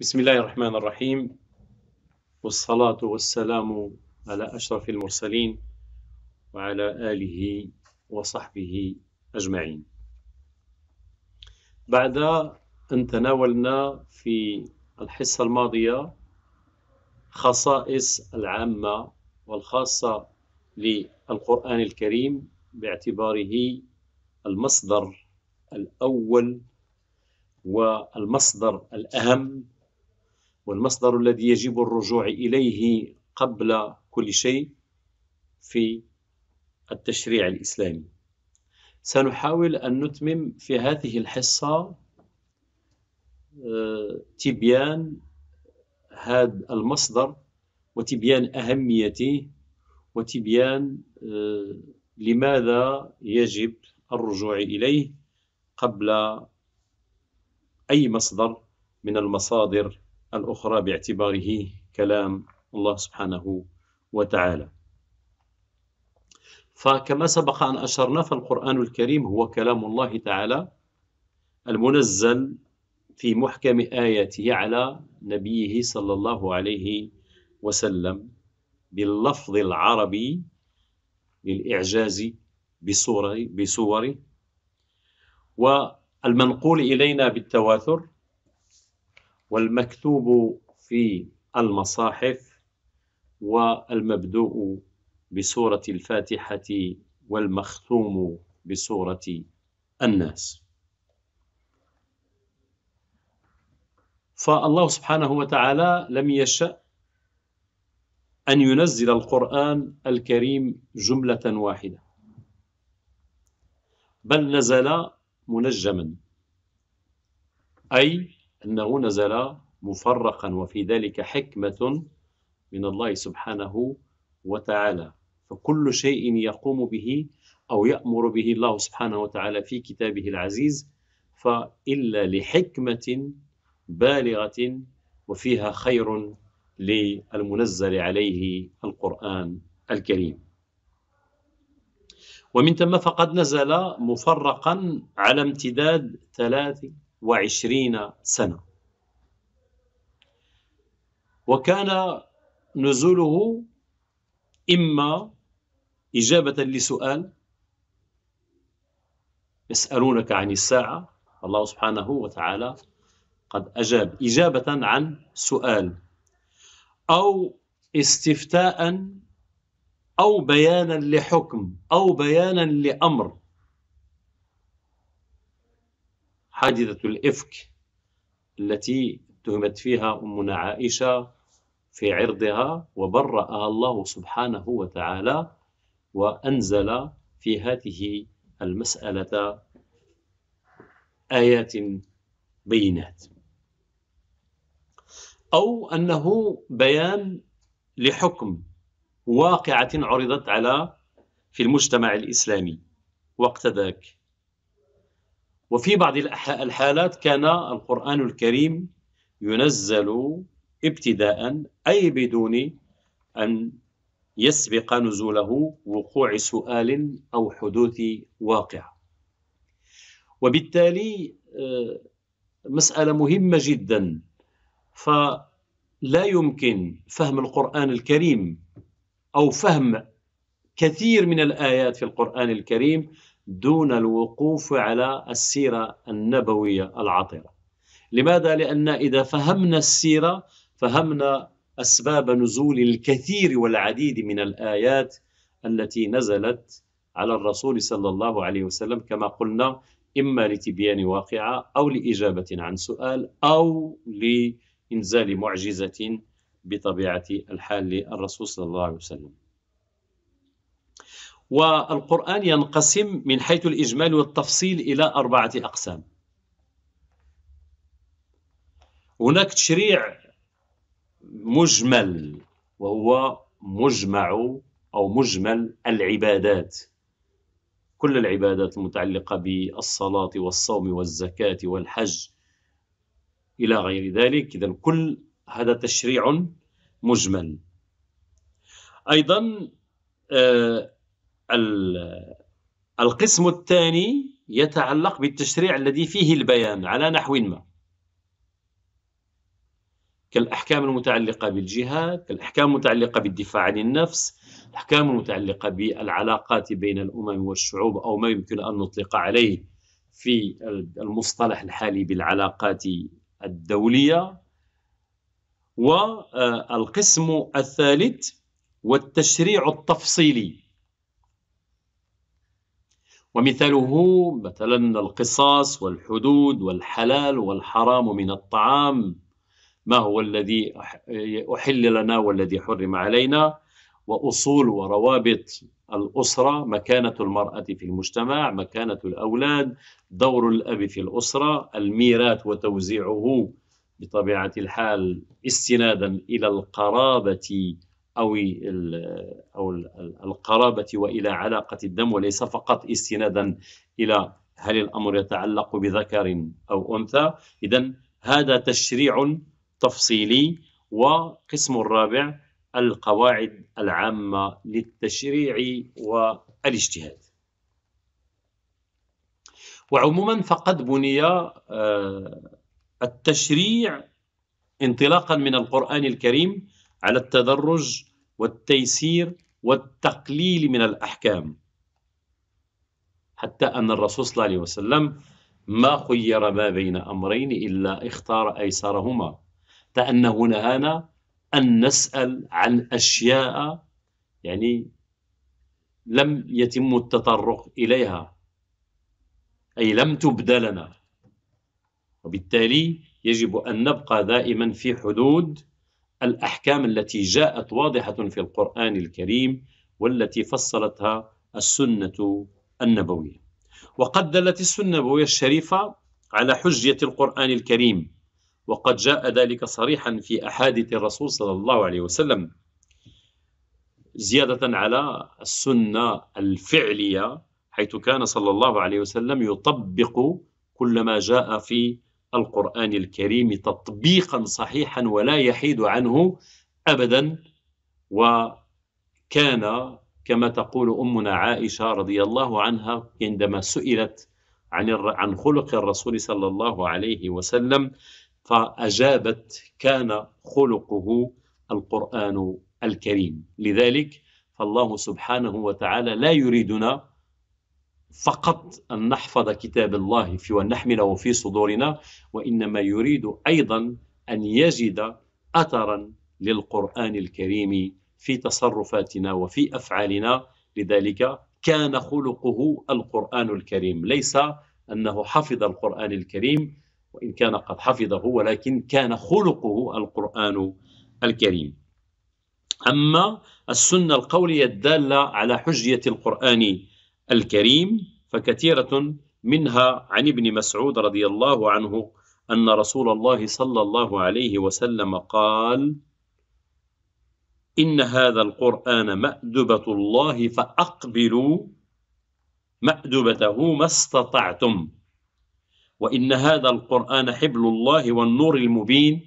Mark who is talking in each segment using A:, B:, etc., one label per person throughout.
A: بسم الله الرحمن الرحيم والصلاة والسلام على أشرف المرسلين وعلى آله وصحبه أجمعين بعد أن تناولنا في الحصة الماضية خصائص العامة والخاصة للقرآن الكريم باعتباره المصدر الأول والمصدر الأهم والمصدر الذي يجب الرجوع إليه قبل كل شيء في التشريع الإسلامي سنحاول أن نتمم في هذه الحصة آه، تبيان هذا المصدر وتبيان أهميته وتبيان آه، لماذا يجب الرجوع إليه قبل أي مصدر من المصادر الأخرى باعتباره كلام الله سبحانه وتعالى فكما سبق أن أشرنا فالقرآن الكريم هو كلام الله تعالى المنزل في محكم آياته على نبيه صلى الله عليه وسلم باللفظ العربي للإعجاز بصوره بصوره والمنقول إلينا بالتواتر والمكتوب في المصاحف والمبدوء بسورة الفاتحة والمختوم بسورة الناس فالله سبحانه وتعالى لم يشأ أن ينزل القرآن الكريم جملة واحدة بل نزل منجما أي أنه نزل مفرقا وفي ذلك حكمة من الله سبحانه وتعالى فكل شيء يقوم به أو يأمر به الله سبحانه وتعالى في كتابه العزيز فإلا لحكمة بالغة وفيها خير للمنزل عليه القرآن الكريم ومن ثم فقد نزل مفرقا على امتداد ثلاث وعشرين سنة وكان نزوله إما إجابة لسؤال يسألونك عن الساعة الله سبحانه وتعالى قد أجاب إجابة عن سؤال أو استفتاء أو بيانا لحكم أو بيانا لأمر حادثة الإفك التي اتهمت فيها أمنا عائشة في عرضها وبرأها الله سبحانه وتعالى وأنزل في هذه المسألة آيات بينات أو أنه بيان لحكم واقعة عرضت على في المجتمع الإسلامي وقت ذاك وفي بعض الحالات كان القرآن الكريم ينزل ابتداء أي بدون أن يسبق نزوله وقوع سؤال أو حدوث واقع وبالتالي آه، مسألة مهمة جدا فلا يمكن فهم القرآن الكريم أو فهم كثير من الآيات في القرآن الكريم دون الوقوف على السيرة النبوية العطرة لماذا؟ لأن إذا فهمنا السيرة فهمنا أسباب نزول الكثير والعديد من الآيات التي نزلت على الرسول صلى الله عليه وسلم كما قلنا إما لتبيان واقعة أو لإجابة عن سؤال أو لإنزال معجزة بطبيعة الحال للرسول صلى الله عليه وسلم والقرآن ينقسم من حيث الإجمال والتفصيل إلى أربعة أقسام هناك تشريع مجمل وهو مجمع أو مجمل العبادات كل العبادات المتعلقة بالصلاة والصوم والزكاة والحج إلى غير ذلك إذا كل هذا تشريع مجمل أيضا آه القسم الثاني يتعلق بالتشريع الذي فيه البيان على نحو ما كالأحكام المتعلقة بالجهاد كالأحكام المتعلقة بالدفاع عن النفس الأحكام المتعلقة بالعلاقات بين الأمم والشعوب أو ما يمكن أن نطلق عليه في المصطلح الحالي بالعلاقات الدولية والقسم آه، الثالث والتشريع التفصيلي ومثاله مثلا القصاص والحدود والحلال والحرام من الطعام ما هو الذي أحل لنا والذي حرم علينا وأصول وروابط الأسرة مكانة المرأة في المجتمع مكانة الأولاد دور الأب في الأسرة الميراث وتوزيعه بطبيعة الحال استنادا إلى القرابة او او القرابه والى علاقه الدم وليس فقط استنادا الى هل الامر يتعلق بذكر او انثى اذا هذا تشريع تفصيلي وقسم الرابع القواعد العامه للتشريع والاجتهاد وعموما فقد بني آه، التشريع انطلاقا من القران الكريم على التدرج والتيسير والتقليل من الأحكام حتى أن الرسول صلى الله عليه وسلم ما خير ما بين أمرين إلا اختار أيسرهما كأنه نهانا أن نسأل عن أشياء يعني لم يتم التطرق إليها أي لم تبدى لنا وبالتالي يجب أن نبقى دائما في حدود الاحكام التي جاءت واضحه في القران الكريم والتي فصلتها السنه النبويه. وقد دلت السنه النبويه الشريفه على حجيه القران الكريم وقد جاء ذلك صريحا في احاديث الرسول صلى الله عليه وسلم. زياده على السنه الفعليه حيث كان صلى الله عليه وسلم يطبق كل ما جاء في القرآن الكريم تطبيقا صحيحا ولا يحيد عنه أبدا وكان كما تقول أمنا عائشة رضي الله عنها عندما سئلت عن عن خلق الرسول صلى الله عليه وسلم فأجابت كان خلقه القرآن الكريم لذلك فالله سبحانه وتعالى لا يريدنا فقط أن نحفظ كتاب الله في ونحمله في صدورنا وإنما يريد أيضا أن يجد أثرا للقرآن الكريم في تصرفاتنا وفي أفعالنا لذلك كان خلقه القرآن الكريم ليس أنه حفظ القرآن الكريم وإن كان قد حفظه ولكن كان خلقه القرآن الكريم أما السنة القولية الدالة على حجية القرآن الكريم فكثيرة منها عن ابن مسعود رضي الله عنه أن رسول الله صلى الله عليه وسلم قال: إن هذا القرآن مأدبة الله فأقبلوا مأدبته ما استطعتم وإن هذا القرآن حبل الله والنور المبين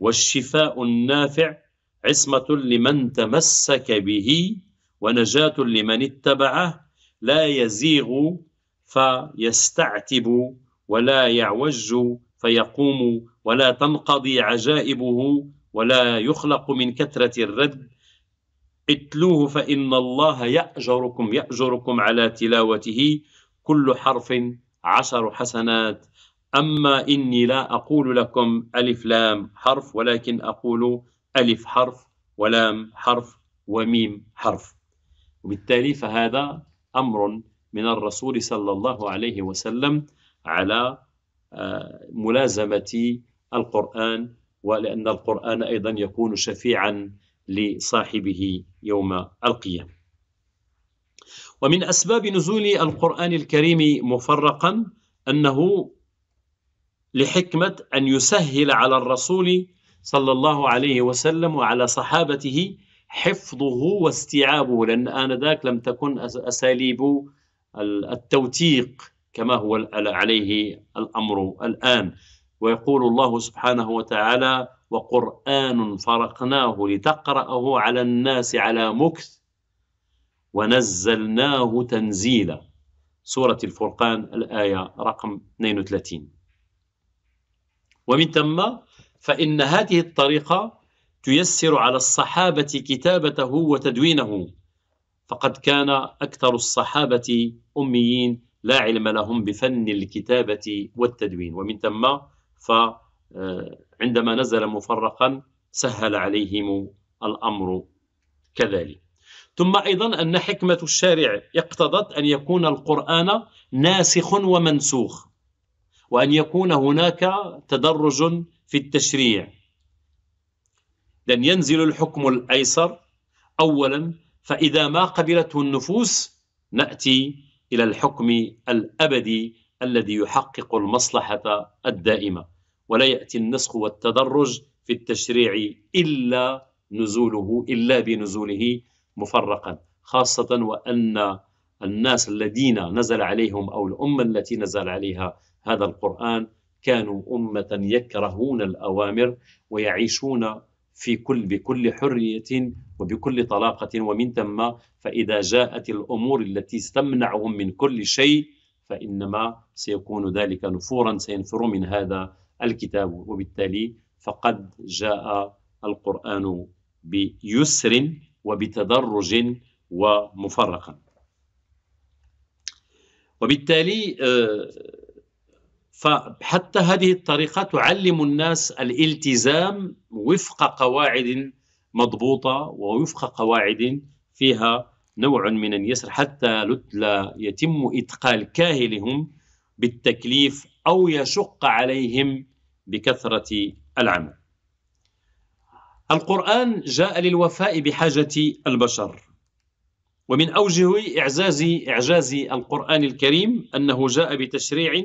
A: والشفاء النافع عصمة لمن تمسك به ونجاة لمن اتبعه لا يزيغ فيستعتب ولا يعوج فيقوم ولا تنقضي عجائبه ولا يخلق من كثرة الرد اتلوه فإن الله يأجركم يأجركم على تلاوته كل حرف عشر حسنات أما إني لا أقول لكم ألف لام حرف ولكن أقول ألف حرف ولام حرف وميم حرف وبالتالي فهذا امر من الرسول صلى الله عليه وسلم على آه، ملازمه القران ولان القران ايضا يكون شفيعا لصاحبه يوم القيامه. ومن اسباب نزول القران الكريم مفرقا انه لحكمه ان يسهل على الرسول صلى الله عليه وسلم وعلى صحابته حفظه واستيعابه لأن آنذاك لم تكن أساليب التوثيق كما هو عليه الأمر الآن ويقول الله سبحانه وتعالى وقرآن فرقناه لتقرأه على الناس على مكث ونزلناه تنزيلا سورة الفرقان الآية رقم 32 ومن ثم فإن هذه الطريقة تيسر على الصحابة كتابته وتدوينه فقد كان أكثر الصحابة أميين لا علم لهم بفن الكتابة والتدوين ومن ثم فعندما آه، نزل مفرقا سهل عليهم الأمر كذلك ثم أيضا أن حكمة الشارع اقتضت أن يكون القرآن ناسخ ومنسوخ وأن يكون هناك تدرج في التشريع لن ينزل الحكم الايسر اولا فاذا ما قبلته النفوس ناتي الى الحكم الابدي الذي يحقق المصلحه الدائمه ولا ياتي النسخ والتدرج في التشريع الا نزوله الا بنزوله مفرقا خاصه وان الناس الذين نزل عليهم او الامه التي نزل عليها هذا القران كانوا امه يكرهون الاوامر ويعيشون في كل بكل حرية وبكل طلاقة ومن ثم فإذا جاءت الأمور التي تمنعهم من كل شيء فإنما سيكون ذلك نفورا سينفر من هذا الكتاب وبالتالي فقد جاء القرآن بيسر وبتدرج ومفرقا وبالتالي آه، فحتى هذه الطريقة تعلم الناس الالتزام وفق قواعد مضبوطة ووفق قواعد فيها نوع من اليسر حتى لا يتم اتقال كاهلهم بالتكليف أو يشق عليهم بكثرة العمل القرآن جاء للوفاء بحاجة البشر ومن أوجه إعزاز إعجاز القرآن الكريم أنه جاء بتشريع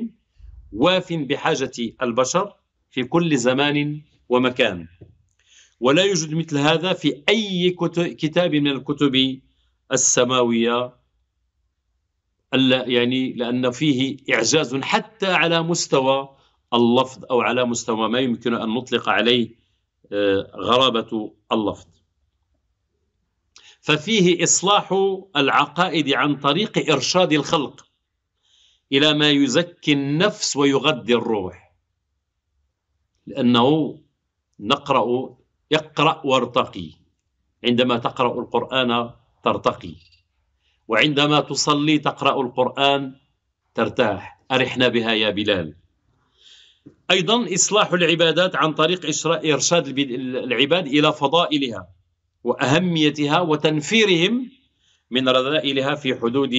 A: واف بحاجة البشر في كل زمان ومكان ولا يوجد مثل هذا في أي كتاب من الكتب السماوية يعني لأن فيه إعجاز حتى على مستوى اللفظ أو على مستوى ما يمكن أن نطلق عليه آه، غرابة اللفظ ففيه إصلاح العقائد عن طريق إرشاد الخلق إلى ما يزكي النفس ويغذي الروح لأنه نقرأ اقرأ وارتقي عندما تقرأ القرآن ترتقي وعندما تصلي تقرأ القرآن ترتاح أرحنا بها يا بلال أيضا إصلاح العبادات عن طريق إرشاد العباد إلى فضائلها وأهميتها وتنفيرهم من رذائلها في حدود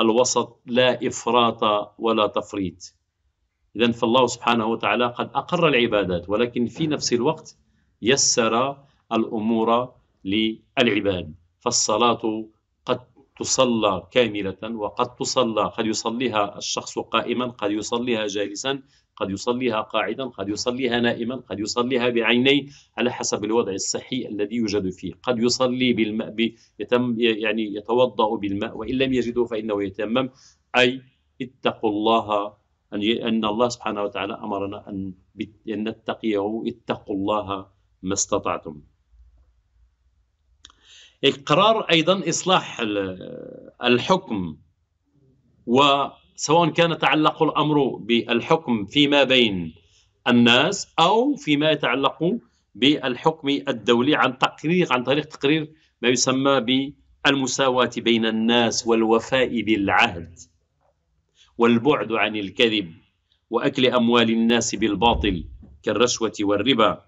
A: الوسط لا إفراط ولا تفريط إذا فالله سبحانه وتعالى قد أقر العبادات ولكن في نفس الوقت يسر الأمور للعباد فالصلاة تصلى كاملة وقد تصلى قد يصليها الشخص قائما قد يصليها جالسا قد يصليها قاعدا قد يصليها نائما قد يصليها بعينيه على حسب الوضع الصحي الذي يوجد فيه قد يصلي بالماء يتم يعني يتوضأ بالماء وإن لم يجده فإنه يتمم أي اتقوا الله أن أن الله سبحانه وتعالى أمرنا أن نتقيه اتقوا الله ما استطعتم اقرار ايضا اصلاح الحكم وسواء كان تعلق الامر بالحكم فيما بين الناس او فيما يتعلق بالحكم الدولي عن تقرير عن طريق تقرير ما يسمى بالمساواه بين الناس والوفاء بالعهد والبعد عن الكذب واكل اموال الناس بالباطل كالرشوه والربا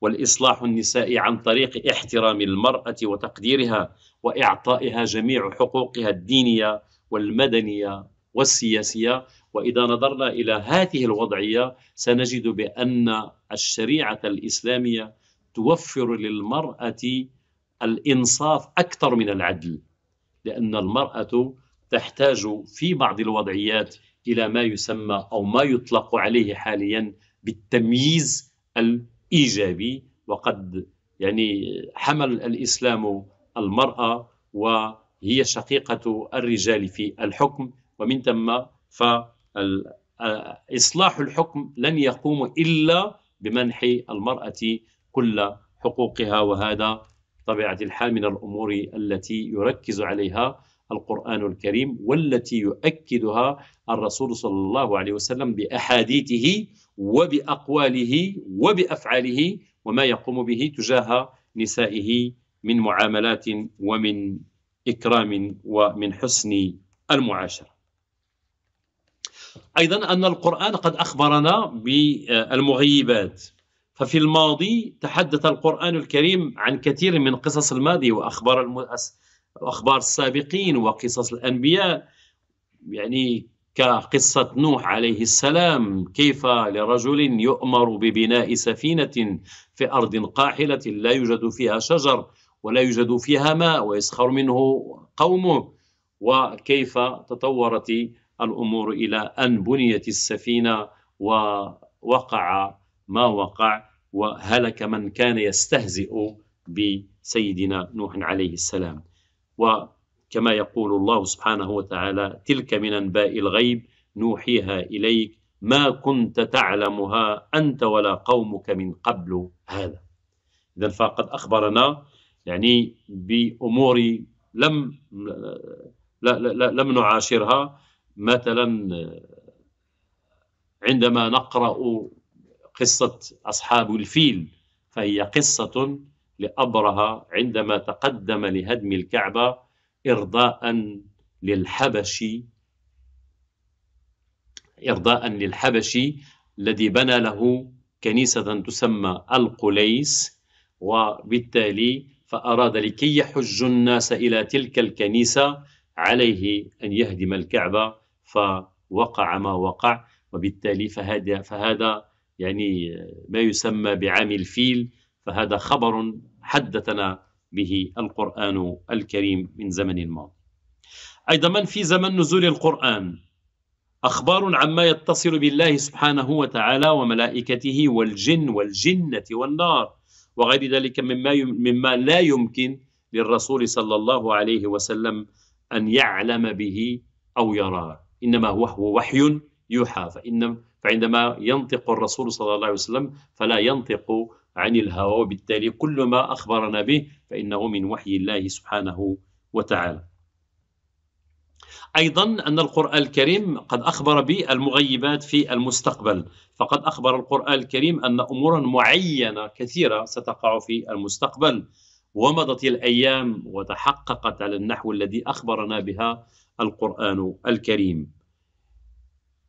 A: والإصلاح النسائي عن طريق احترام المرأة وتقديرها وإعطائها جميع حقوقها الدينية والمدنية والسياسية وإذا نظرنا إلى هذه الوضعية سنجد بأن الشريعة الإسلامية توفر للمرأة الإنصاف أكثر من العدل لأن المرأة تحتاج في بعض الوضعيات إلى ما يسمى أو ما يطلق عليه حاليا بالتمييز ال ايجابي وقد يعني حمل الاسلام المراه وهي شقيقه الرجال في الحكم ومن ثم فاصلاح الحكم لن يقوم الا بمنح المراه كل حقوقها وهذا طبيعه الحال من الامور التي يركز عليها القرآن الكريم والتي يؤكدها الرسول صلى الله عليه وسلم بأحاديثه وبأقواله وبأفعاله وما يقوم به تجاه نسائه من معاملات ومن إكرام ومن حسن المعاشرة أيضا أن القرآن قد أخبرنا بالمغيبات ففي الماضي تحدث القرآن الكريم عن كثير من قصص الماضي وأخبار المؤس وأخبار السابقين وقصص الأنبياء يعني كقصة نوح عليه السلام كيف لرجل يؤمر ببناء سفينة في أرض قاحلة لا يوجد فيها شجر ولا يوجد فيها ماء ويسخر منه قومه وكيف تطورت الأمور إلى أن بنيت السفينة ووقع ما وقع وهلك من كان يستهزئ بسيدنا نوح عليه السلام و كما يقول الله سبحانه وتعالى تلك من انباء الغيب نوحيها اليك ما كنت تعلمها انت ولا قومك من قبل هذا اذا فقد اخبرنا يعني بامور لم لا لا لا لم نعاشرها مثلا عندما نقرا قصه اصحاب الفيل فهي قصه لابرهه عندما تقدم لهدم الكعبه إرضاء للحبشي إرضاء للحبشي الذي بنى له كنيسة تسمى القليس وبالتالي فأراد لكي يحج الناس إلى تلك الكنيسة عليه أن يهدم الكعبة فوقع ما وقع وبالتالي فهذا فهذا يعني ما يسمى بعام الفيل فهذا خبر حدثنا به القرآن الكريم من زمن ماضي أيضا من في زمن نزول القرآن أخبار عما يتصل بالله سبحانه وتعالى وملائكته والجن والجنة والنار وغير ذلك مما, مما لا يمكن للرسول صلى الله عليه وسلم أن يعلم به أو يراه إنما هو وحي يوحى فإن فعندما ينطق الرسول صلى الله عليه وسلم فلا ينطق عن الهوى وبالتالي كل ما أخبرنا به فإنه من وحي الله سبحانه وتعالى أيضا أن القرآن الكريم قد أخبر بالمغيبات في المستقبل فقد أخبر القرآن الكريم أن أمورا معينة كثيرة ستقع في المستقبل ومضت الأيام وتحققت على النحو الذي أخبرنا بها القرآن الكريم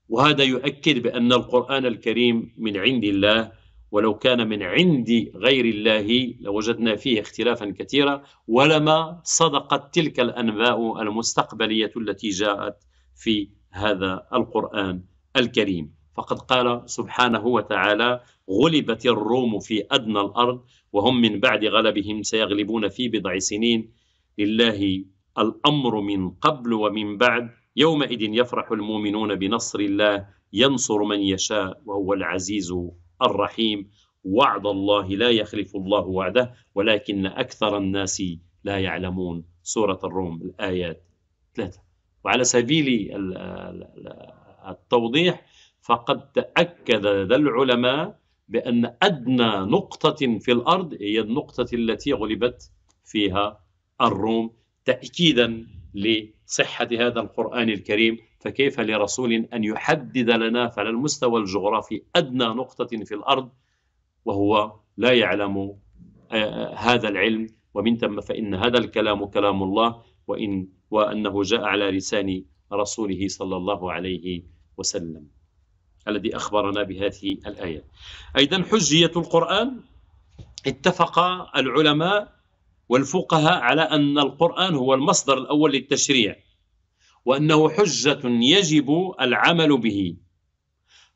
A: وهذا يؤكد بأن القرآن الكريم من عند الله ولو كان من عند غير الله لوجدنا فيه اختلافا كثيرا ولما صدقت تلك الانباء المستقبليه التي جاءت في هذا القران الكريم فقد قال سبحانه وتعالى غلبت الروم في ادنى الارض وهم من بعد غلبهم سيغلبون في بضع سنين لله الامر من قبل ومن بعد يومئذ يفرح المؤمنون بنصر الله ينصر من يشاء وهو العزيز الرحيم وعد الله لا يخلف الله وعده ولكن أكثر الناس لا يعلمون سورة الروم الآيات ثلاثة وعلى سبيل التوضيح فقد تأكد لدى العلماء بأن أدنى نقطة في الأرض هي النقطة التي غلبت فيها الروم تأكيدا لصحة هذا القرآن الكريم فكيف لرسول أن يحدد لنا فلا المستوى الجغرافي أدنى نقطة في الأرض وهو لا يعلم آه، آه، هذا العلم ومن ثم فإن هذا الكلام كلام الله وإن وأنه جاء على لسان رسوله صلى الله عليه وسلم الذي أخبرنا بهذه الآية أيضا حجية القرآن اتفق العلماء والفقهاء على أن القرآن هو المصدر الأول للتشريع وأنه حجة يجب العمل به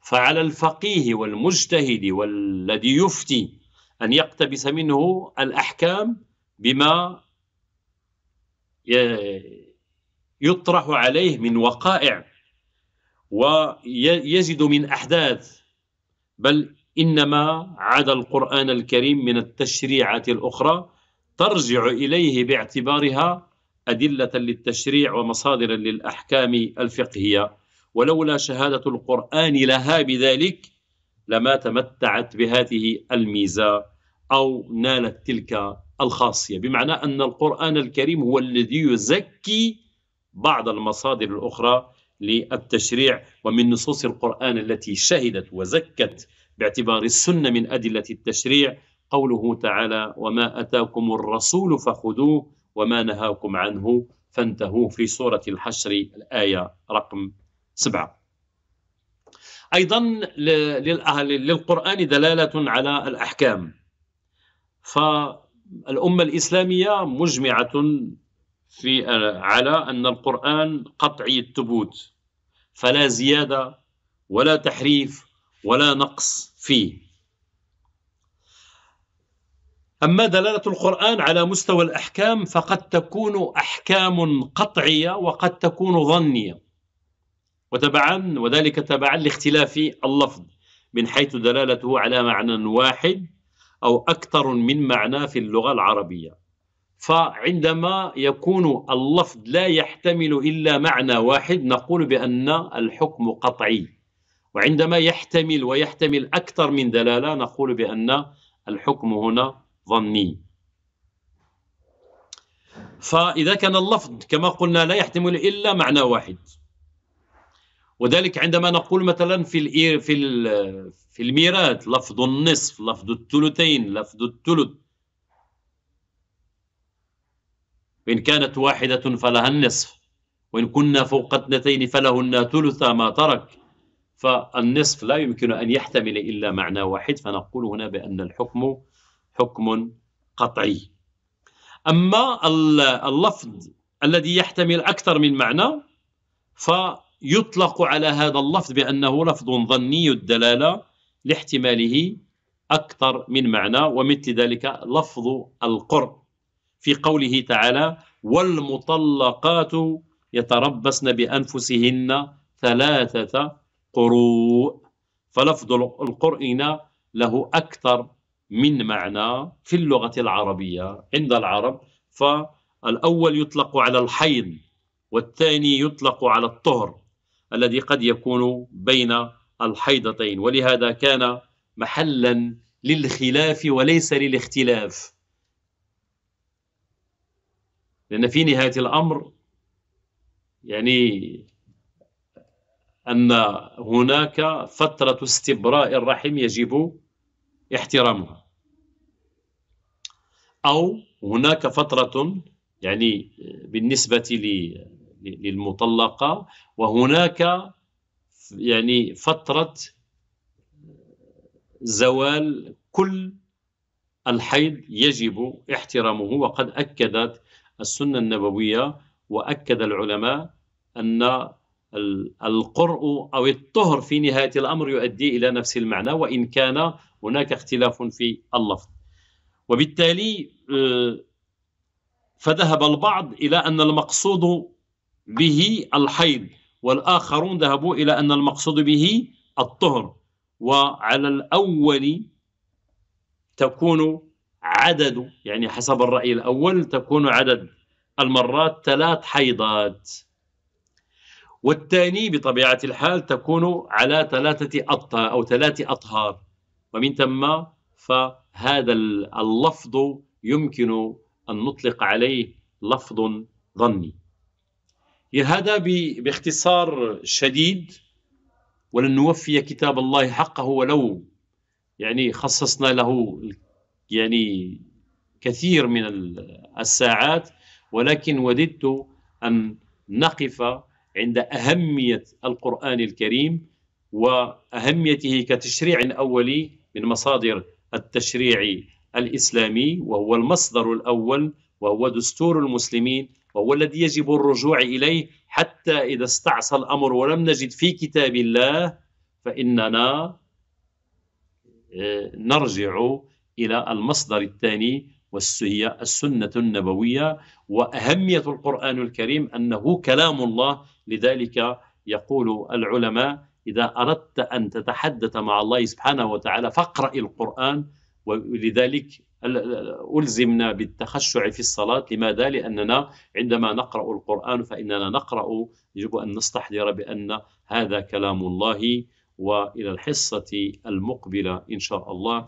A: فعلى الفقيه والمجتهد والذي يفتي أن يقتبس منه الأحكام بما يطرح عليه من وقائع ويجد من أحداث بل إنما عدا القرآن الكريم من التشريعات الأخرى ترجع إليه باعتبارها أدلة للتشريع ومصادر للأحكام الفقهية ولولا شهادة القرآن لها بذلك لما تمتعت بهذه الميزة أو نالت تلك الخاصية بمعنى أن القرآن الكريم هو الذي يزكي بعض المصادر الأخرى للتشريع ومن نصوص القرآن التي شهدت وزكت باعتبار السنة من أدلة التشريع قوله تعالى وما أتاكم الرسول فخذوه وما نهاكم عنه فانتهوا في سورة الحشر الآية رقم سبعة أيضا للقرآن دلالة على الأحكام فالأمة الإسلامية مجمعة في على أن القرآن قطعي الثبوت فلا زيادة ولا تحريف ولا نقص فيه أما دلالة القرآن على مستوى الأحكام فقد تكون أحكام قطعية وقد تكون ظنية وتبعا وذلك تبعا لاختلاف اللفظ من حيث دلالته على معنى واحد أو أكثر من معنى في اللغة العربية فعندما يكون اللفظ لا يحتمل إلا معنى واحد نقول بأن الحكم قطعي وعندما يحتمل ويحتمل أكثر من دلالة نقول بأن الحكم هنا ظني فإذا كان اللفظ كما قلنا لا يحتمل إلا معنى واحد وذلك عندما نقول مثلا في إيه، في في الميراث لفظ النصف لفظ الثلثين لفظ الثلث وإن كانت واحدة فلها النصف وإن كنا فوق اثنتين فلهن ثلث ما ترك فالنصف لا يمكن أن يحتمل إلا معنى واحد فنقول هنا بأن الحكم حكم قطعي أما اللفظ الذي يحتمل أكثر من معنى فيطلق على هذا اللفظ بأنه لفظ ظني الدلالة لاحتماله أكثر من معنى ومثل ذلك لفظ القر في قوله تعالى والمطلقات يتربصن بأنفسهن ثلاثة قروء فلفظ القران له أكثر من معنى في اللغة العربية عند العرب فالأول يطلق على الحيض والثاني يطلق على الطهر الذي قد يكون بين الحيضتين ولهذا كان محلا للخلاف وليس للاختلاف لأن في نهاية الأمر يعني أن هناك فترة استبراء الرحم يجب احترامها أو هناك فترة يعني بالنسبة للمطلقة وهناك يعني فترة زوال كل الحيض يجب احترامه وقد أكدت السنة النبوية وأكد العلماء أن القرء أو الطهر في نهاية الأمر يؤدي إلى نفس المعنى وإن كان هناك اختلاف في اللفظ وبالتالي آه، فذهب البعض إلى أن المقصود به الحيض والآخرون ذهبوا إلى أن المقصود به الطهر وعلى الأول تكون عدد يعني حسب الرأي الأول تكون عدد المرات ثلاث حيضات والثاني بطبيعة الحال تكون على ثلاثة أطهى أو ثلاثة أطهار ومن ثم فهذا اللفظ يمكن أن نطلق عليه لفظ ظني هذا باختصار شديد ولن نوفي كتاب الله حقه ولو يعني خصصنا له يعني كثير من الساعات ولكن وددت أن نقف عند أهمية القرآن الكريم وأهميته كتشريع أولي من مصادر التشريع الإسلامي وهو المصدر الأول وهو دستور المسلمين وهو الذي يجب الرجوع إليه حتى إذا استعصى الأمر ولم نجد في كتاب الله فإننا آه، نرجع إلى المصدر الثاني وهي السنة النبوية وأهمية القرآن الكريم أنه كلام الله لذلك يقول العلماء إذا أردت أن تتحدث مع الله سبحانه وتعالى فاقرأ القرآن ولذلك ألزمنا بالتخشع في الصلاة لماذا؟ لأننا عندما نقرأ القرآن فإننا نقرأ يجب أن نستحضر بأن هذا كلام الله وإلى الحصة المقبلة إن شاء الله